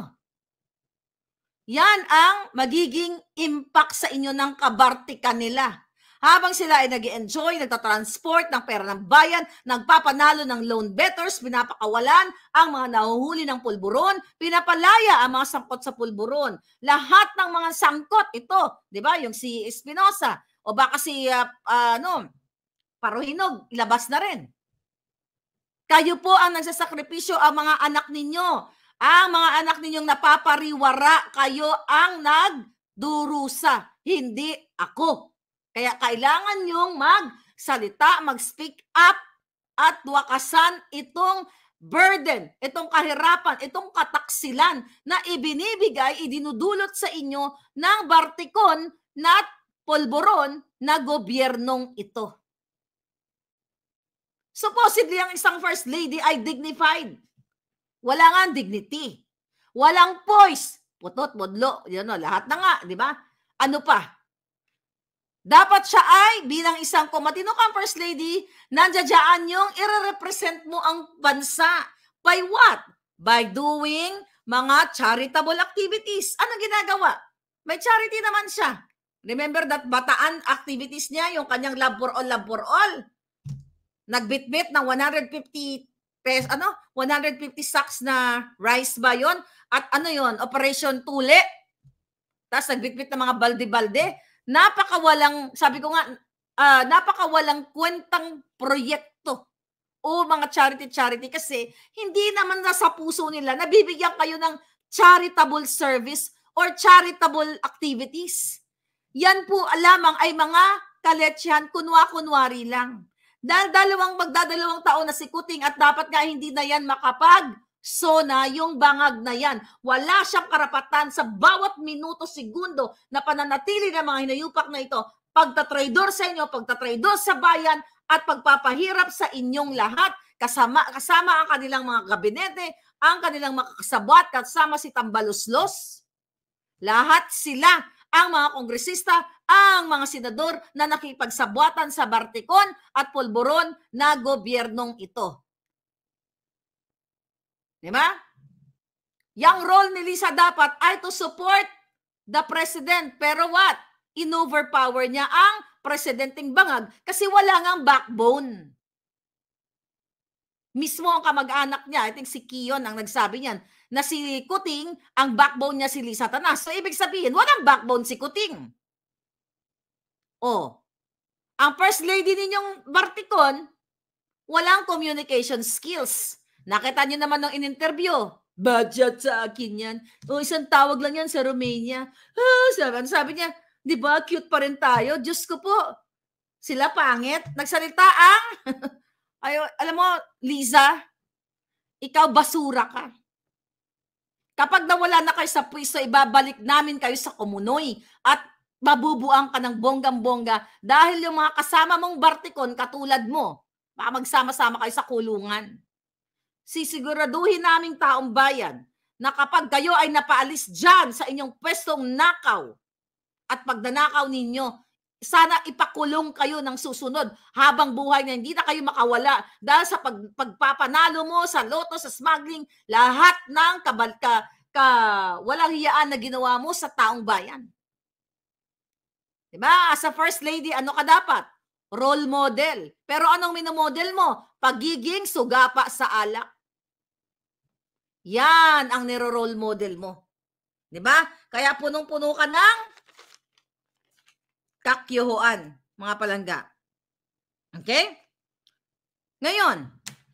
Yan ang magiging impact sa inyo ng kabartika nila. Habang sila ay nag enjoy nagtatransport ng pera ng bayan, nagpapanalo ng loan betters, pinapakawalan ang mga nahuhuli ng pulburon, pinapalaya ang mga sangkot sa pulburon. Lahat ng mga sangkot, ito, di ba, yung si e Espinosa, o baka si, uh, uh, ano, paruhinog, ilabas na rin. Kayo po ang nagsasakripisyo, ang mga anak ninyo. Ang mga anak ninyong napapariwara, kayo ang nagdurusa, hindi ako. Kaya kailangan nyong magsalita, mag-speak up at wakasan itong burden, itong kahirapan, itong kataksilan na ibinibigay, idinudulot sa inyo ng bartikon na polboron na gobyernong ito. Supposedly, ang isang first lady ay dignified. Wala nga dignity. Walang poise. Putot, modlo, yun o, lahat na nga, di ba? Ano pa? Dapat siya ay bilang isang kumatino kang first lady, nandiyadyaan yung irerepresent mo ang bansa. By what? By doing mga charitable activities. Ano ginagawa? May charity naman siya. Remember that bataan activities niya, yung kanyang love for all, love for all nagbitbit ng 150 pes, ano, 150 sacks na rice ba yon At ano yon Operation tuli Tapos nagbitbit ng mga balde-balde. Napakawalang, sabi ko nga, uh, napakawalang kwentang proyekto o mga charity-charity kasi hindi naman sa puso nila. Nabibigyan kayo ng charitable service or charitable activities. Yan po lamang ay mga kaletsihan, kunwa-kunwari lang. Dahil dalawang magdadalawang taon na si Kuting at dapat nga hindi na yan makapag So na yung bangag na yan, wala siyang karapatan sa bawat minuto, segundo na pananatili ng mga hinayupak na ito. Pagtatraidor sa inyo, pagtatraidor sa bayan, at pagpapahirap sa inyong lahat. Kasama, kasama ang kanilang mga gabinete, ang kanilang mga kasabwat, kasama si Tambaluslos. Lahat sila ang mga kongresista, ang mga senador na nakipagsabwatan sa Bartikon at Polboron na gobyernong ito. Di ba? Yang role ni Lisa dapat ay to support the president. Pero what? In-overpower niya ang presidenting bangag kasi wala ngang backbone. Mismo ang kamag-anak niya, I think si Kion ang nagsabi niyan, na si Kuting, ang backbone niya si Lisa Tanas. So, ibig sabihin, walang backbone si Kuting. Oh, ang first lady ninyong Bartikon, walang communication skills. Nakita niyo naman ng in-interview. Budget sa akin yan. O isang tawag lang yan sa Romania. Ah, sabi, ano sabi niya, di ba cute pa rin tayo? Diyos ko po. Sila pangit. Nagsalita ang... Ay, alam mo, Liza, ikaw basura ka. Kapag nawala na kayo sa pwisto, ibabalik namin kayo sa Kumunoy at mabubuang ka ng bonggam-bongga dahil yung mga kasama mong Bartikon katulad mo, baka magsama-sama kayo sa kulungan. Sisiguraduhin naming taong bayan na kapag kayo ay napaalis dyan sa inyong pwestong nakaw at pagdanakaw ninyo, sana ipakulong kayo ng susunod habang buhay na hindi na kayo makawala dahil sa pag, pagpapanalo mo sa loto, sa smuggling, lahat ng kabalka, ka, walang hiyaan na ginawa mo sa taong bayan. Diba? As a first lady, ano ka dapat? Role model. Pero anong minomodel mo? Pagiging sugapa sa alak. Yan ang niro-role model mo. Diba? Kaya punong-puno ka ng kakyuhuan, mga palangga. Okay? Ngayon,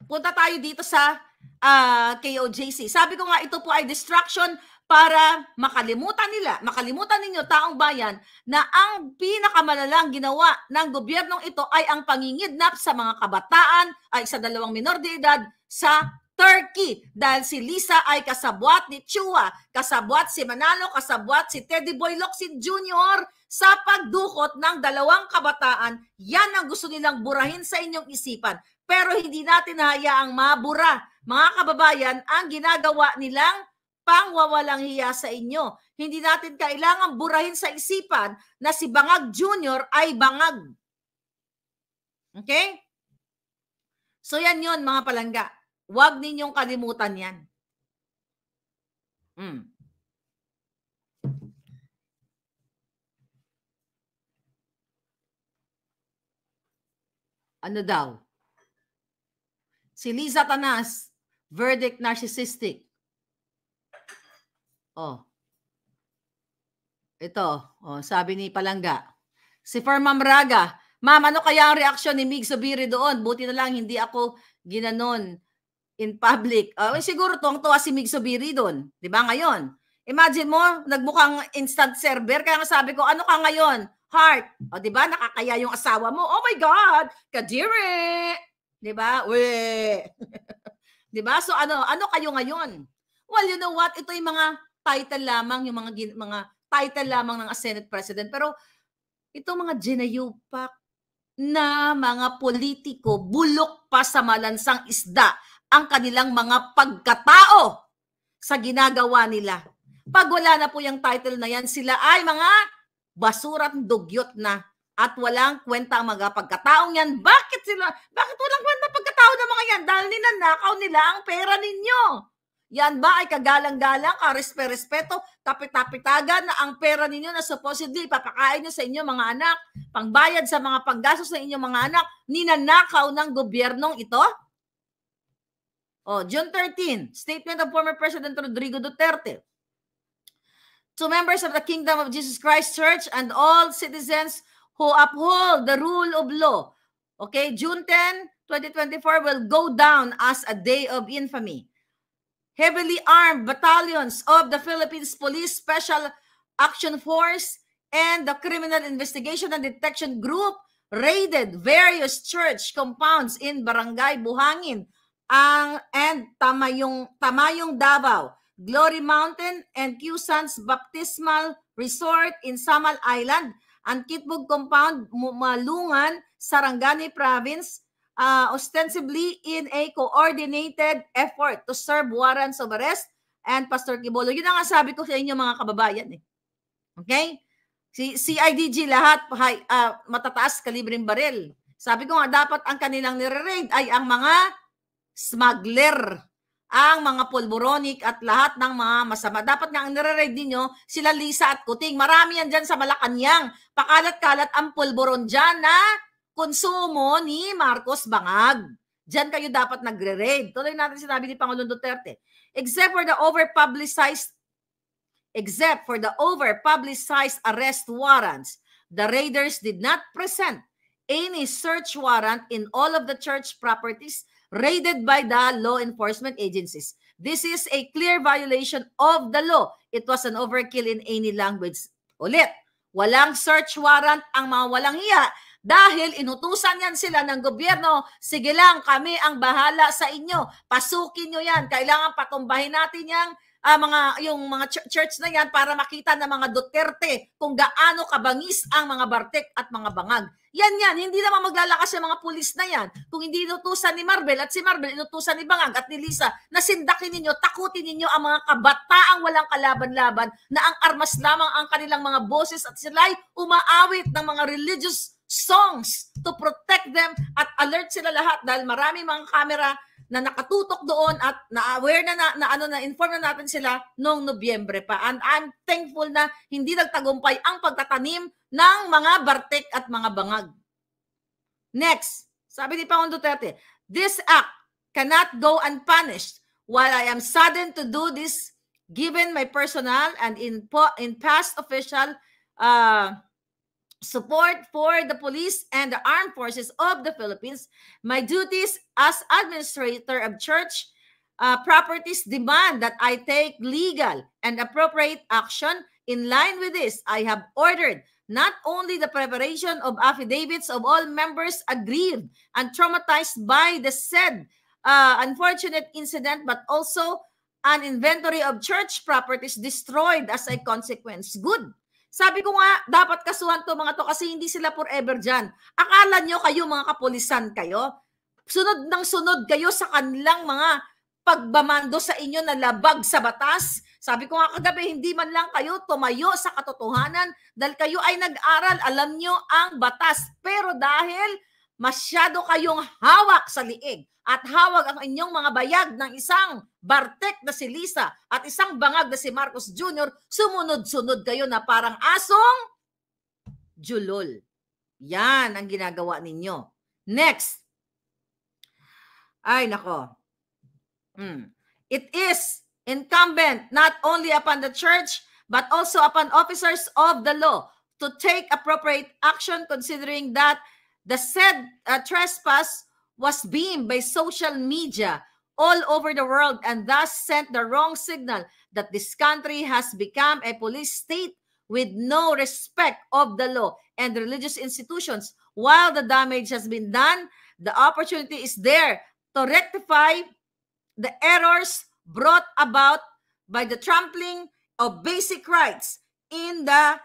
punta tayo dito sa uh, ah, KOJC. Sabi ko nga, ito po ay distraction para makalimutan nila, makalimutan ninyo taong bayan na ang pinakamalalang ginawa ng gobyernong ito ay ang panginginap sa mga kabataan, ay sa dalawang minor de edad sa Turkey dahil si Lisa ay kasabwat ni Chua, kasabwat si Manalo, kasabwat si Teddy Boy Locsin Jr. sa pagdukot ng dalawang kabataan, yan ang gusto nilang burahin sa inyong isipan. Pero hindi natin hayaang mabura, mga kababayan, ang ginagawa nilang pangwawalang hiya sa inyo. Hindi natin kailangan burahin sa isipan na si Bangag Jr. ay bangag. Okay? So yan yon mga palangga. Huwag ninyong kalimutan yan. Mm. Ano daw? Si Liza Tanas, verdict narcissistic. Oh. Ito, oh, sabi ni Palangga. Si Fermam Raga, Ma'am, ano kaya ang reaksyon ni Mig Sobiri doon? Buti na lang hindi ako ginanon in public. Uh, siguro tuwang-tuwa si Mig Sobiri doon. Di ba ngayon? Imagine mo, nagmukhang instant server. Kaya nga sabi ko, ano ka ngayon? Heart. O oh, di ba, nakakaya yung asawa mo. Oh my God! Kadiri! Di ba? We! di ba? So ano, ano kayo ngayon? Well, you know what? Ito yung mga title lamang, yung mga, mga title lamang ng Senate President. Pero ito mga ginayupak na mga politiko bulok pa sa malansang isda ang kanilang mga pagkatao sa ginagawa nila. Pag wala na po yung title na yan, sila ay mga basurat dugyot na at walang kwenta ang mga pagkataong yan. Bakit sila? Bakit walang kwenta pagkatao ng mga yan? Dahil ninanakaw nila ang pera ninyo. Yan ba ay kagalang-galang, ah, respeto, tapitapitagan na ang pera ninyo na supposedly papakain nyo sa inyo mga anak, pangbayad sa mga panggasos ng inyong mga anak, ninanakaw ng gobyernong ito? Oh, June 13, statement of former President Rodrigo Duterte. To members of the Kingdom of Jesus Christ Church and all citizens who uphold the rule of law. Okay, June 10, 2024 will go down as a day of infamy. Heavily armed battalions of the Philippines Police Special Action Force and the Criminal Investigation and Detection Group raided various church compounds in Barangay Buhangin, ang and tama yung tama yung Davao, Glory Mountain and Cusans Baptismal Resort in Samal Island, ang Kitbog compound Malungan, Sarangani Province, uh, ostensibly in a coordinated effort to serve warrants of arrest and Pastor Kibolo. Yun ang sabi ko sa inyo mga kababayan eh. Okay? Si CIDG lahat high, ah, uh, matataas kalibring baril. Sabi ko nga dapat ang kanilang nire-raid ay ang mga smuggler ang mga polboronic at lahat ng mga masama. Dapat nga ang nire-read ninyo, sila Lisa at Kuting. Marami yan dyan sa Malacanang. Pakalat-kalat ang polboron dyan na konsumo ni Marcos Bangag. Dyan kayo dapat nagre-raid. Tuloy natin sinabi ni Pangulong Duterte. Except for the over-publicized except for the over-publicized arrest warrants, the raiders did not present any search warrant in all of the church properties raided by the law enforcement agencies. This is a clear violation of the law. It was an overkill in any language. Ulit, walang search warrant ang mga walang hiya dahil inutusan yan sila ng gobyerno, sige lang, kami ang bahala sa inyo. Pasukin nyo yan. Kailangan patumbahin natin yung uh, ah, mga, yung mga ch- church na yan para makita ng mga Duterte kung gaano kabangis ang mga Bartek at mga Bangag. Yan yan, hindi naman maglalakas yung mga pulis na yan. Kung hindi inutusan ni Marvel at si Marvel inutusan ni Bangag at ni Lisa na sindakin ninyo, takutin ninyo ang mga kabataang walang kalaban-laban na ang armas lamang ang kanilang mga boses at sila'y umaawit ng mga religious songs to protect them at alert sila lahat dahil marami mga kamera na nakatutok doon at na-aware na, na, na ano na inform na natin sila noong Nobyembre pa. And I'm thankful na hindi nagtagumpay ang pagtatanim ng mga bartek at mga bangag. Next, sabi ni Pangulong Duterte, this act cannot go unpunished while I am saddened to do this given my personal and in, po, in past official uh, support for the police and the armed forces of the Philippines, my duties as administrator of church uh, properties demand that I take legal and appropriate action in line with this. I have ordered not only the preparation of affidavits of all members aggrieved and traumatized by the said uh, unfortunate incident, but also an inventory of church properties destroyed as a consequence. Good Sabi ko nga, dapat kasuhan to mga to kasi hindi sila forever dyan. Akala nyo kayo mga kapulisan kayo? Sunod ng sunod kayo sa kanilang mga pagbamando sa inyo na labag sa batas. Sabi ko nga kagabi, hindi man lang kayo tumayo sa katotohanan dahil kayo ay nag-aral, alam nyo ang batas. Pero dahil masyado kayong hawak sa liig, at hawag ang inyong mga bayag ng isang Bartek na si Lisa at isang bangag na si Marcos Jr., sumunod-sunod kayo na parang asong julol. Yan ang ginagawa ninyo. Next. Ay, nako. Hmm. It is incumbent not only upon the church, but also upon officers of the law to take appropriate action considering that the said uh, trespass was beamed by social media all over the world and thus sent the wrong signal that this country has become a police state with no respect of the law and religious institutions. While the damage has been done, the opportunity is there to rectify the errors brought about by the trampling of basic rights in the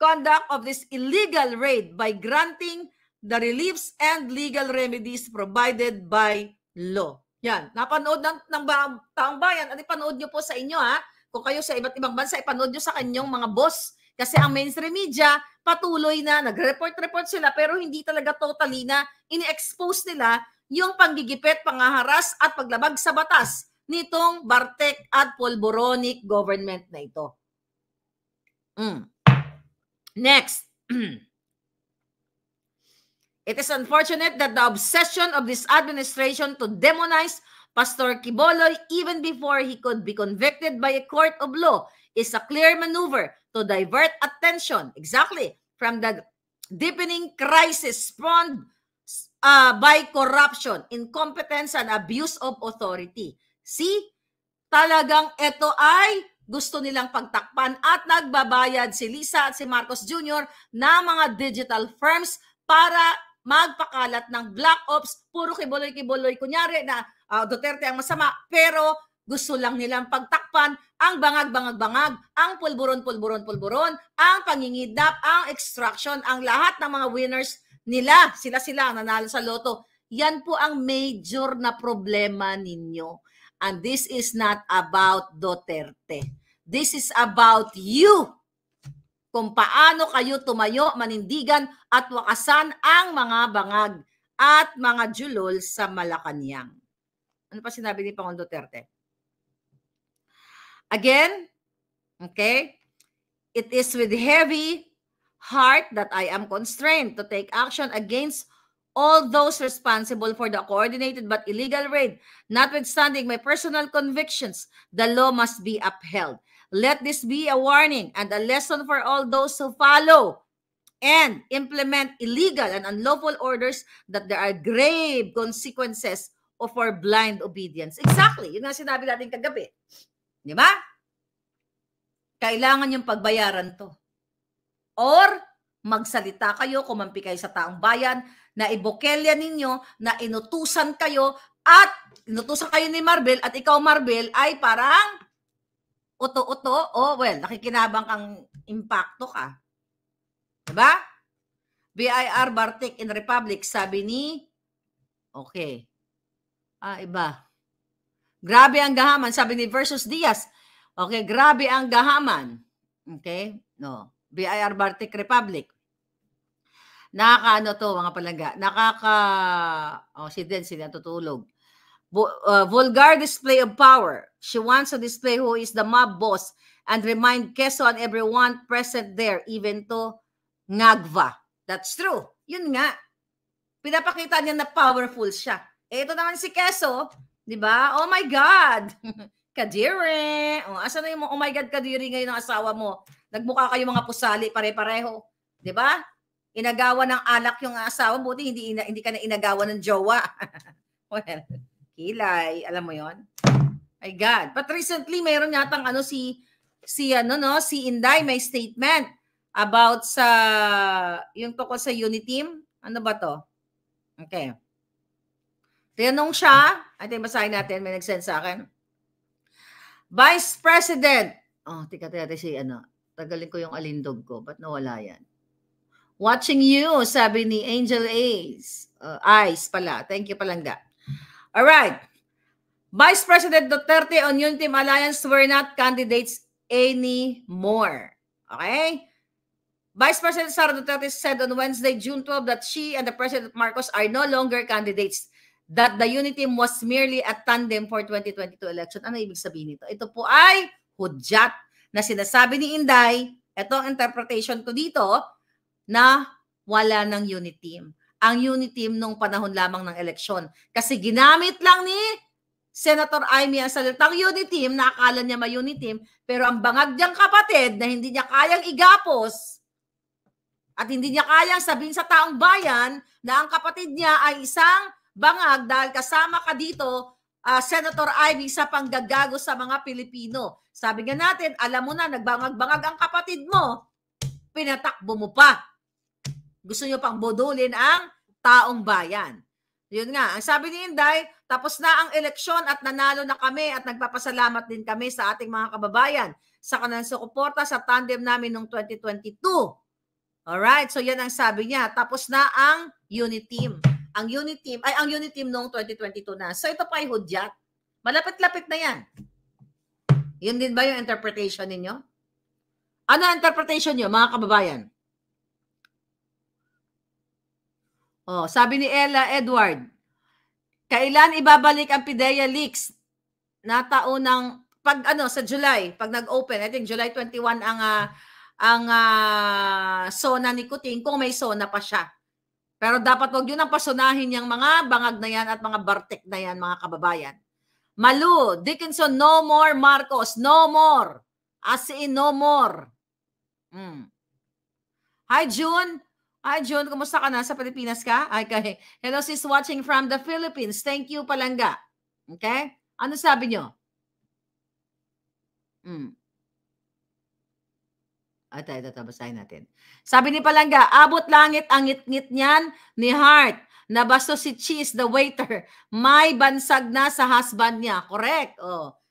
conduct of this illegal raid by granting the reliefs and legal remedies provided by law. Yan, napanood ng, ng ba, taong bayan at ano, ipanood nyo po sa inyo ha. Kung kayo sa iba't ibang bansa, ipanood nyo sa kanyang mga boss. Kasi ang mainstream media, patuloy na, nag-report-report sila pero hindi talaga totally na ini-expose nila yung panggigipit, pangaharas at paglabag sa batas nitong Bartek at Polboronic government na ito. Mm. Next. It is unfortunate that the obsession of this administration to demonize Pastor Kiboloy even before he could be convicted by a court of law is a clear maneuver to divert attention, exactly, from the deepening crisis spawned uh, by corruption, incompetence, and abuse of authority. See, talagang ito ay gusto nilang pagtakpan at nagbabayad si Lisa at si Marcos Jr. na mga digital firms para magpakalat ng black ops, puro kibuloy-kibuloy. Kunyari na uh, Duterte ang masama, pero gusto lang nilang pagtakpan ang bangag-bangag-bangag, ang pulburon-pulburon-pulburon, ang pangingidap, ang extraction, ang lahat ng mga winners nila. Sila-sila ang nanalo sa loto. Yan po ang major na problema ninyo. And this is not about Duterte. This is about you kung paano kayo tumayo, manindigan at wakasan ang mga bangag at mga julol sa Malacanang. Ano pa sinabi ni Pangulong Duterte? Again, okay? It is with heavy heart that I am constrained to take action against all those responsible for the coordinated but illegal raid. Notwithstanding my personal convictions, the law must be upheld. Let this be a warning and a lesson for all those who follow and implement illegal and unlawful orders that there are grave consequences of our blind obedience. Exactly. Yun ang sinabi natin kagabi. Di ba? Kailangan yung pagbayaran to. Or magsalita kayo, kumampi kayo sa taong bayan, na ibokelya ninyo, na inutusan kayo, at inutusan kayo ni Marvel, at ikaw Marvel ay parang uto-uto, oh well, nakikinabang kang impacto ka. Diba? BIR Bartik in Republic, sabi ni, okay, ah, iba. Grabe ang gahaman, sabi ni versus Diaz. Okay, grabe ang gahaman. Okay, no. BIR Bartik Republic. Nakakaano to, mga palaga. Nakaka, oh, si Den, sila tutulog. Bu- uh, ah, vulgar display of power She wants to display who is the mob boss and remind Keso and everyone present there, even to Ngagva. That's true. Yun nga. Pinapakita niya na powerful siya. Eh, ito naman si Keso, di ba? Oh my God! Kadiri! Oh, asa na yung oh my God, Kadiri ngayon ng asawa mo? Nagmukha kayo mga pusali, pare-pareho. Di ba? Inagawa ng alak yung asawa, buti hindi, ina, hindi ka na inagawa ng jowa. well, kilay, alam mo yon My God. But recently, mayroon yatang ano si, si ano no, si Inday may statement about sa, yung tungkol sa Uniteam. Ano ba to? Okay. Tinanong siya, I think basahin natin, may nag-send sa akin. Vice President, oh, tika, tika, tika, si ano, tagalin ko yung alindog ko, ba't nawala yan? Watching you, sabi ni Angel Ace. Uh, Ice pala. Thank you palangga. All right. Vice President Duterte on Yun Team Alliance were not candidates anymore. Okay? Vice President Sara Duterte said on Wednesday, June 12, that she and the President Marcos are no longer candidates. That the unity team was merely a tandem for 2022 election. Ano ibig sabihin nito? Ito po ay hudyat na sinasabi ni Inday. Ito ang interpretation ko dito na wala ng unity. team. Ang unity team nung panahon lamang ng eleksyon. Kasi ginamit lang ni Senator Amy ang salitang unity team, nakakala niya may unity team, pero ang bangag niyang kapatid na hindi niya kayang igapos at hindi niya kayang sabihin sa taong bayan na ang kapatid niya ay isang bangag dahil kasama ka dito, uh, Senator Amy, sa panggagago sa mga Pilipino. Sabi nga natin, alam mo na, nagbangag-bangag ang kapatid mo, pinatakbo mo pa. Gusto niyo pang bodulin ang taong bayan. Yun nga, ang sabi ni Inday, tapos na ang eleksyon at nanalo na kami at nagpapasalamat din kami sa ating mga kababayan sa kanilang suporta sa tandem namin noong 2022. All right, so yan ang sabi niya. Tapos na ang unit team. Ang unit team, ay ang unit team noong 2022 na. So ito pa ay hudyat. Malapit-lapit na yan. Yun din ba yung interpretation ninyo? Ano interpretation niyo mga kababayan? Oh, sabi ni Ella Edward, Kailan ibabalik ang PIDEA leaks? ng pag ano sa July, pag nag-open, I think July 21 ang uh, ang uh, sona ni Kuting kung may sona pa siya. Pero dapat wag niyo nang pasunahin yung mga bangag na yan at mga bartek na yan, mga kababayan. Malu, Dickinson, no more Marcos, no more. As in, no more. Mm. Hi, June. Ay, June. Kumusta ka na? Sa Pilipinas ka? Ay, okay. Hello, sis watching from the Philippines. Thank you, Palanga. Okay? Ano sabi nyo? Hmm. At ito, ito, basahin natin. Sabi ni Palanga, abot langit ang ngit-ngit niyan ni Hart. Nabasto si Cheese, the waiter. May bansag na sa husband niya. Correct. Oh.